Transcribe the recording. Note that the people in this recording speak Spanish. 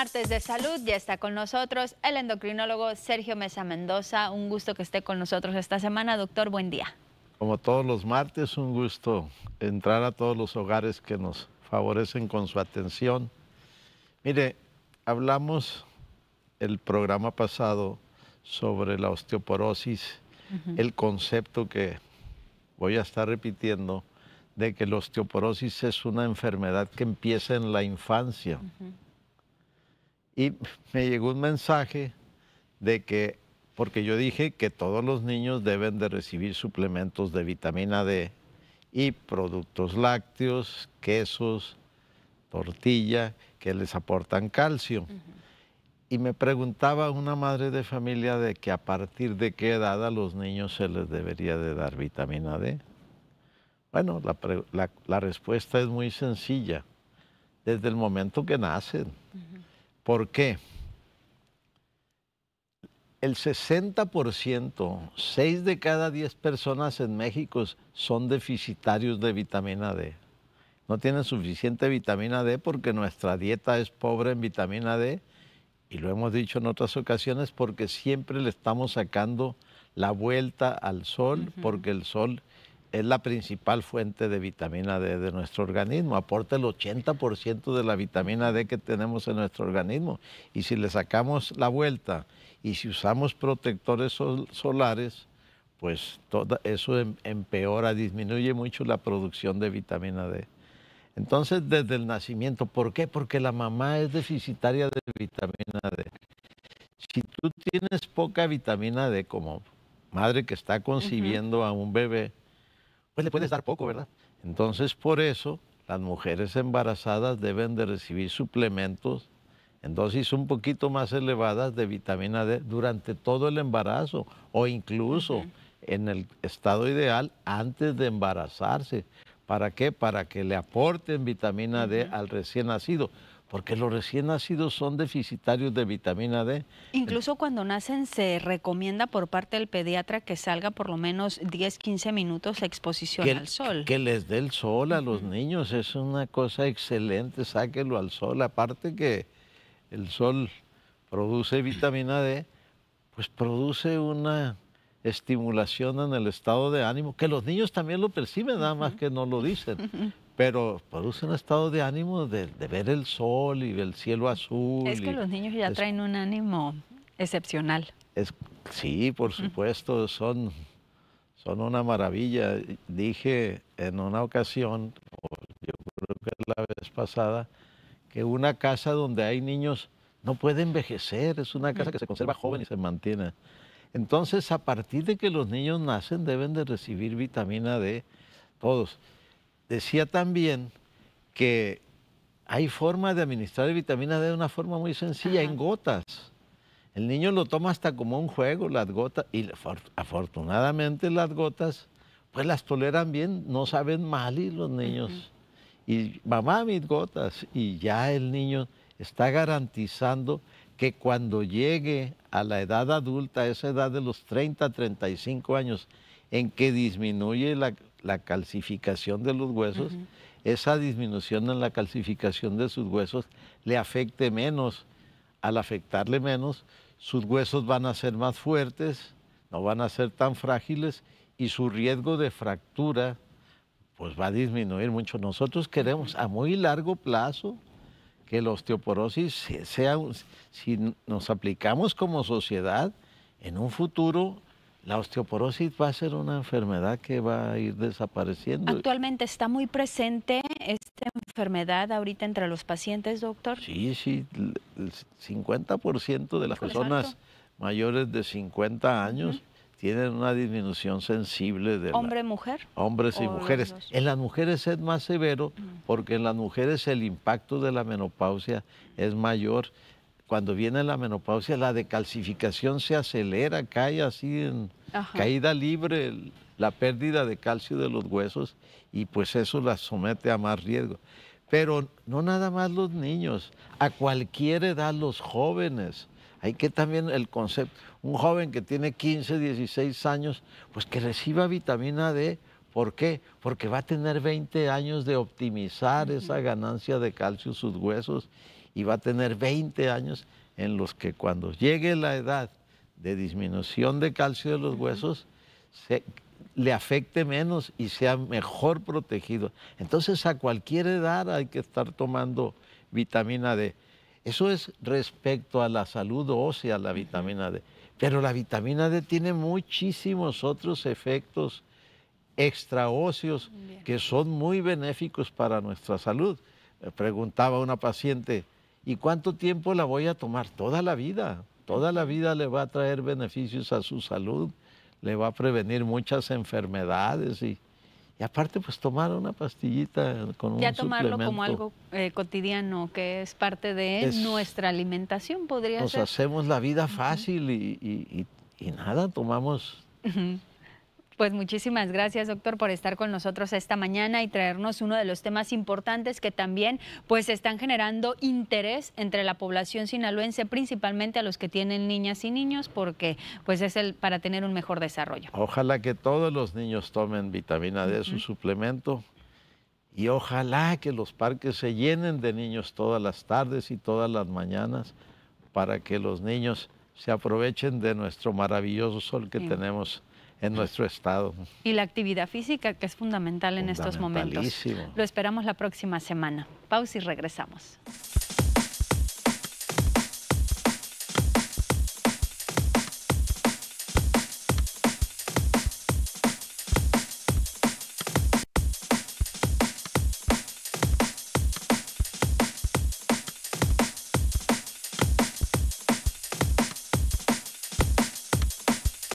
martes de salud. Ya está con nosotros el endocrinólogo Sergio Mesa Mendoza. Un gusto que esté con nosotros esta semana. Doctor, buen día. Como todos los martes, un gusto entrar a todos los hogares que nos favorecen con su atención. Mire, hablamos el programa pasado sobre la osteoporosis, el concepto que voy a estar repitiendo de que la osteoporosis es una enfermedad que empieza en la infancia. Y me llegó un mensaje de que, porque yo dije que todos los niños deben de recibir suplementos de vitamina D y productos lácteos, quesos, tortilla, que les aportan calcio. Y me preguntaba una madre de familia de que a partir de qué edad a los niños se les debería de dar vitamina D. Bueno, la respuesta es muy sencilla, desde el momento que nacen. ¿Por qué? El 60%, 6 de cada 10 personas en México son deficitarios de vitamina D. No tienen suficiente vitamina D porque nuestra dieta es pobre en vitamina D y lo hemos dicho en otras ocasiones porque siempre le estamos sacando la vuelta al sol porque el sol es la principal fuente de vitamina D de nuestro organismo. Aporta el 80% de la vitamina D que tenemos en nuestro organismo. Y si le sacamos la vuelta y si usamos protectores solares, pues todo eso em, empeora, disminuye mucho la producción de vitamina D. Entonces, desde el nacimiento, ¿por qué? Porque la mamá es deficitaria de vitamina D. Si tú tienes poca vitamina D como madre que está concibiendo a un bebé, pues le puede dar poco, ¿verdad? Entonces, por eso, las mujeres embarazadas deben de recibir suplementos en dosis un poquito más elevadas de vitamina D durante todo el embarazo o incluso en el estado ideal antes de embarazarse. ¿Para qué? Para que le aporten vitamina D al recién nacido porque los recién nacidos son deficitarios de vitamina D. Incluso cuando nacen se recomienda por parte del pediatra que salga por lo menos 10, 15 minutos la exposición al sol. Que les dé el sol a los niños, es una cosa excelente, sáquelo al sol, aparte que el sol produce vitamina D, pues produce una estimulación en el estado de ánimo, que los niños también lo perciben, nada más que no lo dicen pero produce un estado de ánimo de, ver el sol y el cielo azul. Es que los niños ya traen un ánimo excepcional. sí, por supuesto, son, son una maravilla. Dije en una ocasión, yo creo que la vez pasada, que una casa donde hay niños no puede envejecer, es una casa que se conserva joven y se mantiene. Entonces, a partir de que los niños nacen, deben de recibir vitamina D todos decía también que hay formas de administrar vitamina D de una forma muy sencilla, en gotas. El niño lo toma hasta como un juego, las gotas, y afortunadamente las gotas, pues las toleran bien, no saben mal y los niños. Y mamá, mis gotas, y ya el niño está garantizando que cuando llegue a la edad adulta, a esa edad de los 30, 35 años, en que disminuye la, la calcificación de los huesos, esa disminución en la calcificación de sus huesos le afecte menos. Al afectarle menos, sus huesos van a ser más fuertes, no van a ser tan frágiles y su riesgo de fractura pues va a disminuir mucho. Nosotros queremos a muy largo plazo que la osteoporosis sea, si nos aplicamos como sociedad, en un futuro la osteoporosis va a ser una enfermedad que va a ir desapareciendo. Actualmente está muy presente esta enfermedad ahorita entre los pacientes, doctor. Sí, sí, el 50% de las personas mayores de 50 años tienen una disminución sensible de... ¿Hombre, mujer? Hombres y mujeres. En las mujeres es más severo mm. porque en las mujeres el impacto de la menopausia es mayor cuando viene la menopausia, la decalcificación se acelera, cae así en caída libre, la pérdida de calcio de los huesos y pues eso la somete a más riesgo. Pero no nada más los niños, a cualquier edad los jóvenes. Hay que también el concepto, un joven que tiene 15, 16 años, pues que reciba vitamina D. ¿Por qué? Porque va a tener 20 años de optimizar esa ganancia de calcio en sus huesos y va a tener 20 años en los que cuando llegue la edad de disminución de calcio de los huesos, se, le afecte menos y sea mejor protegido. Entonces a cualquier edad hay que estar tomando vitamina D. Eso es respecto a la salud ósea, la vitamina D. Pero la vitamina D tiene muchísimos otros efectos extra óseos que son muy benéficos para nuestra salud. Eh, preguntaba una paciente, ¿Y cuánto tiempo la voy a tomar? Toda la vida. Toda la vida le va a traer beneficios a su salud, le va a prevenir muchas enfermedades y, aparte, pues tomar una pastillita con un Ya tomarlo como algo eh, cotidiano, que es parte de nuestra alimentación, podría ser. Nos hacemos la vida fácil y, y, nada, tomamos pues muchísimas gracias, doctor, por estar con nosotros esta mañana y traernos uno de los temas importantes que también pues están generando interés entre la población sinaloense, principalmente a los que tienen niñas y niños, porque pues es el para tener un mejor desarrollo. Ojalá que todos los niños tomen vitamina D, su suplemento, y ojalá que los parques se llenen de niños todas las tardes y todas las mañanas para que los niños se aprovechen de nuestro maravilloso sol que tenemos en nuestro estado. Y la actividad física, que es fundamental en estos momentos. Lo esperamos la próxima semana. Pausa y regresamos.